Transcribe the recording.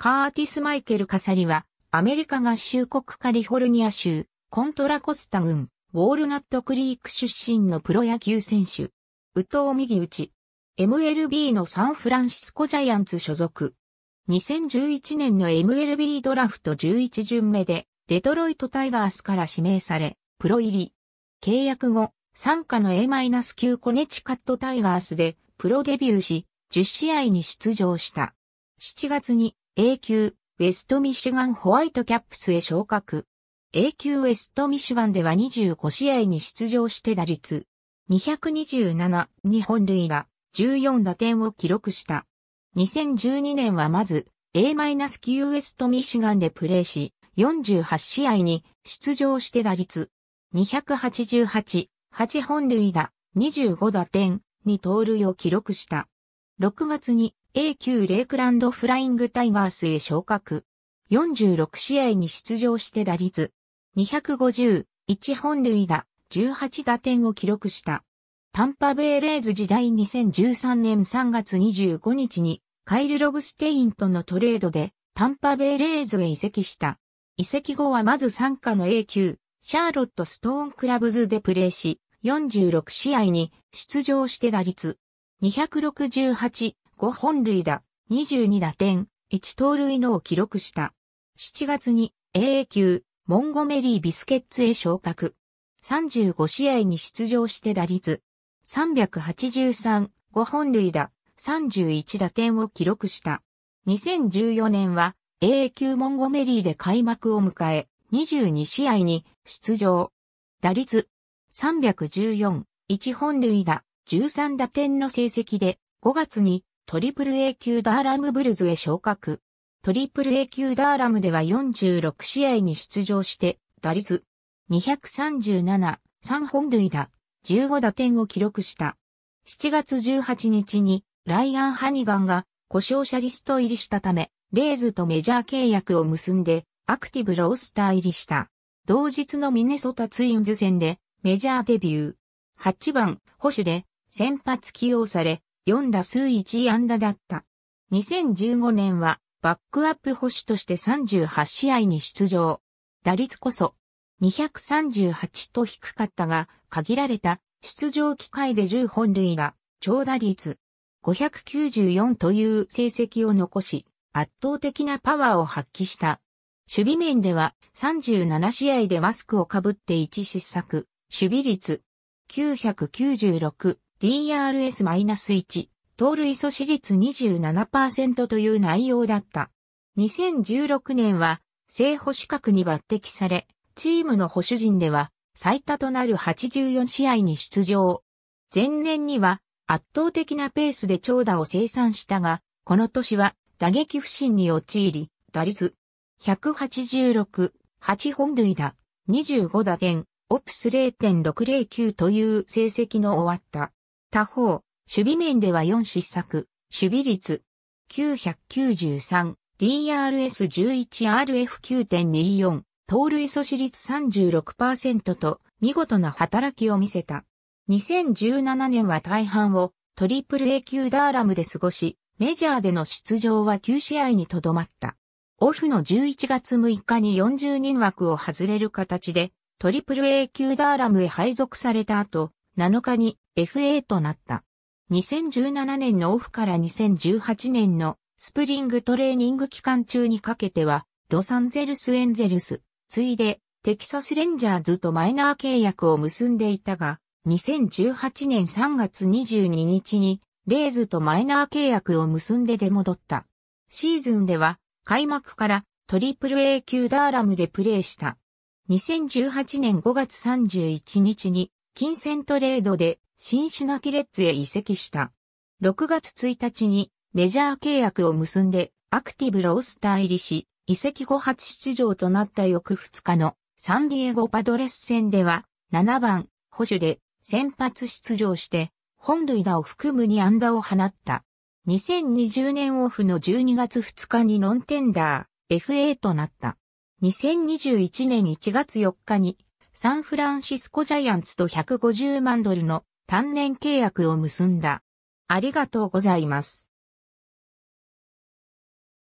カーティス・マイケル・カサリは、アメリカ合衆国カリフォルニア州、コントラコスタ郡、ウォールナットクリーク出身のプロ野球選手。宇藤右打ち。MLB のサンフランシスコジャイアンツ所属。2011年の MLB ドラフト11巡目で、デトロイトタイガースから指名され、プロ入り。契約後、参加の A-9 コネチカットタイガースで、プロデビューし、10試合に出場した。7月に A 級、ウェストミシガンホワイトキャップスへ昇格。A 級ウェストミシガンでは25試合に出場して打率227に本塁打14打点を記録した。2012年はまず A- 9ウェストミシガンでプレーし48試合に出場して打率288、8本塁打25打点に盗塁を記録した。6月に A 級レイクランドフライングタイガースへ昇格。46試合に出場して打率。250、1本塁打、18打点を記録した。タンパベイレーズ時代2013年3月25日にカイル・ロブステインとのトレードでタンパベイレーズへ移籍した。移籍後はまず参加の A 級、シャーロット・ストーン・クラブズでプレーし、46試合に出場して打率。268、5本塁打、22打点、1盗塁のを記録した。7月に AA 級、モンゴメリー・ビスケッツへ昇格。35試合に出場して打率、383、5本塁打、31打点を記録した。2014年は AA 級モンゴメリーで開幕を迎え、22試合に出場。打率314、1本塁打、13打点の成績で5月にトリプル A 級ダーラムブルズへ昇格。トリプル A 級ダーラムでは46試合に出場して、打率237、3本塁打、15打点を記録した。7月18日にライアン・ハニガンが故障者リスト入りしたため、レイズとメジャー契約を結んで、アクティブロースター入りした。同日のミネソタツインズ戦でメジャーデビュー。8番、保守で先発起用され、4打数1安打だった。2015年はバックアップ捕手として38試合に出場。打率こそ238と低かったが、限られた出場機会で10本塁打、長打率594という成績を残し、圧倒的なパワーを発揮した。守備面では37試合でマスクをかぶって1失策、守備率996 DRS-1、盗塁阻止率27%という内容だった。2016年は、正捕手格に抜擢され、チームの保守陣では、最多となる84試合に出場。前年には、圧倒的なペースで長打を生産したが、この年は、打撃不振に陥り、打率、186、8本塁打、25打点、オプス0.609という成績の終わった。他方、守備面では4失策、守備率993、DRS11RF9.24、盗塁阻止率36%と見事な働きを見せた。2017年は大半をトリプル A 級ダーラムで過ごし、メジャーでの出場は9試合にとどまった。オフの11月6日に40人枠を外れる形で、トリプル A 級ダーラムへ配属された後、7日に FA となった。2017年のオフから2018年のスプリングトレーニング期間中にかけては、ロサンゼルスエンゼルス、ついでテキサスレンジャーズとマイナー契約を結んでいたが、2018年3月22日にレイズとマイナー契約を結んで出戻った。シーズンでは開幕からトリプル A 級ダーラムでプレーした。2018年5月31日に金銭トレードでシンシナキレッツへ移籍した。6月1日にメジャー契約を結んでアクティブロースター入りし、移籍後初出場となった翌2日のサンディエゴパドレス戦では7番保守で先発出場して本塁打を含む2安打を放った。2020年オフの12月2日にノンテンダー FA となった。2021年1月4日にサンフランシスコジャイアンツと150万ドルの単年契約を結んだ。ありがとうございます。